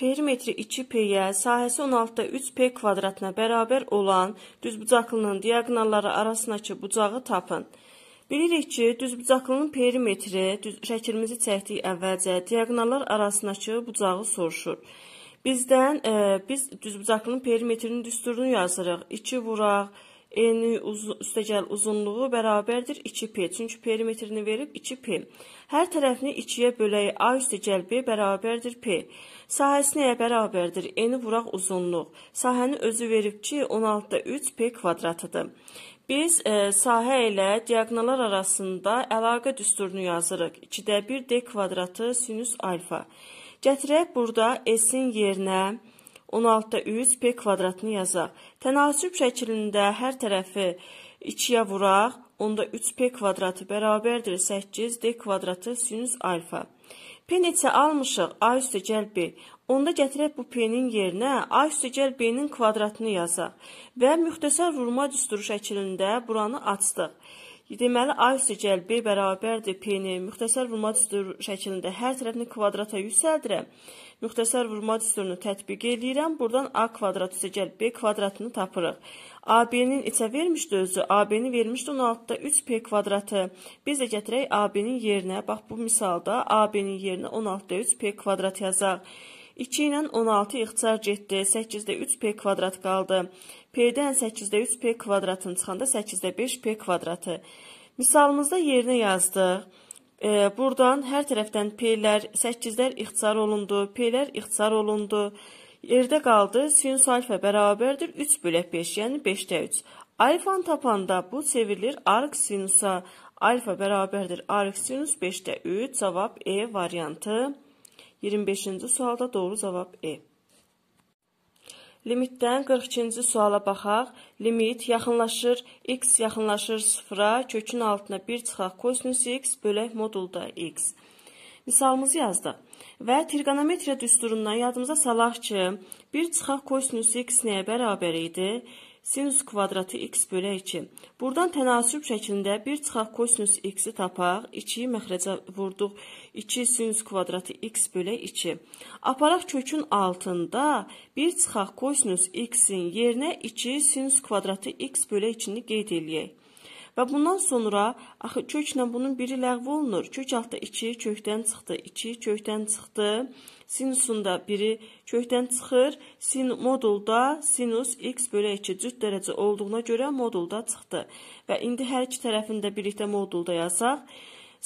Perimetri 2p-yə, sahəsi 16-3p kvadratına bərabər olan düzbucaqlının diaqonalları arasındakı bucağı tapın. Bilirik ki, düzbucaqlının perimetri düz, şəklimizi çəkdik əvvəlcə diaqonallar arasındakı bucağı soruşur. Bizdən e, biz düzbucaqlının perimetrinin düsturunu yazırıq. 2 vuraq eni uzun, üstəgəl uzunluğu bərabərdir 2p. Çünki perimetrini verib 2p. Hər tərəfini 2-yə bölək a üstəgəl b bərabərdir p. Sahəsi nəyə bərabərdir? Eni vuraq uzunluq. Sahəni özü verib ki, 16-da 3p kvadratıdır. Biz e, sahə ilə diaqonallar arasında əlaqə düsturunu yazırıq. 2-də 1 d kvadratı sinus alfa. Gətirək burada s-in yerinə 16-da 3 p kvadratını yazaq. Tənasüb şəklində hər tərəfi 2-yə vuraq. Onda 3p kvadratı bərabərdir 8d kvadratı sinüs alfa. P-ni isə almışıq a üstə gəl b. Onda gətirək bu p-nin yerinə a üstə gəl b-nin kvadratını yazaq və müxtəsər vurma düsturu şəklində buranı açdıq. Deməli A üstü gəl B bərabərdir P-ni müxtəsər vurma düsturu şəklində hər tərəfini kvadrata yüksəldirəm. Müxtəsər vurma düsturunu tətbiq eləyirəm. Buradan A kvadrat üstə gəl B kvadratını tapırıq. AB-nin içə vermişdi özü. AB-ni vermişdi 16-da 3P kvadratı. Biz də gətirək AB-nin yerinə. Bax bu misalda AB-nin yerinə 16-da 3P kvadrat yazaq. 2 ilə 16 ixtisar getdi. 8-də 3p kvadrat qaldı. P-dən 8-də 3p kvadratın çıxanda 8-də 5p kvadratı. Misalımızda yerinə yazdıq. E, buradan hər tərəfdən p-lər, 8-lər ixtisar olundu, p-lər ixtisar olundu. Yerdə qaldı sinus alfa bərabərdir 3 bölək 5, yəni 5-də 3. Alfanı tapanda bu çevrilir arq sinusa. Alfa bərabərdir arq sinus 5-də 3. Cavab E variantı. 25-ci sualda doğru cavab E. Limitdən 42-ci suala baxaq. Limit yaxınlaşır, x yaxınlaşır 0-a, kökün altına 1 çıxaq, kosinus x bölək modulda x. Misalımızı yazdıq və trigonometriya düsturundan yadımıza salaq ki, 1 çıxaq kosinus x nəyə bərabər idi? sinus kvadratı x bölə 2. Buradan tənasüb şəklində bir çıxaq kosinus x-i tapaq. 2-yi məxrəcə vurduq. 2 sinus kvadratı x bölə 2. Aparaq kökün altında bir çıxaq kosinus x-in yerinə 2 sinus kvadratı x bölə 2-ni qeyd eləyək. Və bundan sonra axı köklə bunun biri ləğv olunur. Kök altda 2 kökdən çıxdı, 2 kökdən çıxdı. Sinusunda biri kökdən çıxır. Sin modulda sinus x bölü 2 cüt dərəcə olduğuna görə modulda çıxdı. Və indi hər iki tərəfində birlikdə modulda yazaq.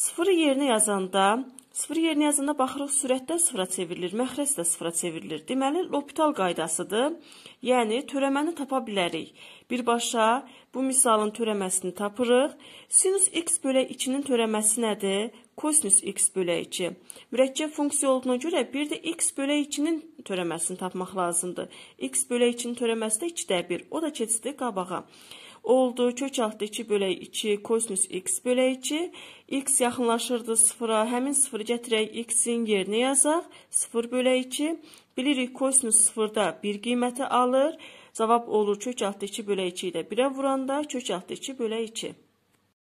0 yerinə yazanda Sıfır yerinə yazanda baxırıq, sürət də sıfıra çevrilir, məxrəc də sıfıra çevrilir. Deməli, lopital qaydasıdır. Yəni, törəməni tapa bilərik. Birbaşa bu misalın törəməsini tapırıq. Sinus x bölə 2-nin törəməsi nədir? Kosinus x bölə 2. Mürəkkəb funksiya olduğuna görə bir də x bölə 2-nin törəməsini tapmaq lazımdır. x bölə 2-nin törəməsi də 2-də 1. O da keçdi qabağa oldu. Kök altı 2 bölək 2 kosinus x bölək 2. x yaxınlaşırdı 0-a. Həmin 0-ı gətirək x-in yerinə yazaq. 0 bölək 2. Bilirik kosinus 0-da 1 qiyməti alır. Cavab olur kök altı 2 bölək 2 ilə 1-ə vuranda kök altı 2 bölək 2.